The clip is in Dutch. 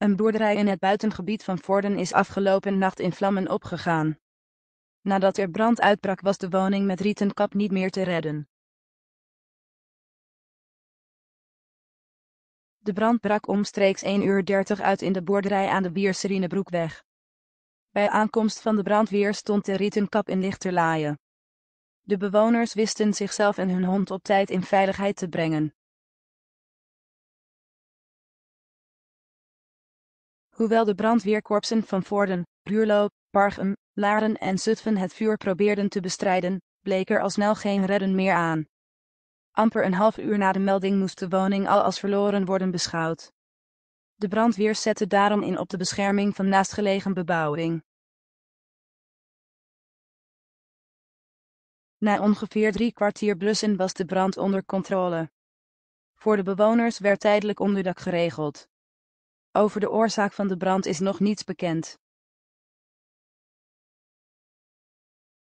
Een boerderij in het buitengebied van Vorden is afgelopen nacht in vlammen opgegaan. Nadat er brand uitbrak was de woning met rietenkap niet meer te redden. De brand brak omstreeks 1 uur 30 uit in de boerderij aan de Bierserinebroekweg. Bij aankomst van de brandweer stond de rietenkap in lichterlaaien. De bewoners wisten zichzelf en hun hond op tijd in veiligheid te brengen. Hoewel de brandweerkorpsen van Vorden, Ruurlo, Bargem, Laren en Zutphen het vuur probeerden te bestrijden, bleek er al snel geen redden meer aan. Amper een half uur na de melding moest de woning al als verloren worden beschouwd. De brandweer zette daarom in op de bescherming van naastgelegen bebouwing. Na ongeveer drie kwartier blussen was de brand onder controle. Voor de bewoners werd tijdelijk onderdak geregeld. Over de oorzaak van de brand is nog niets bekend.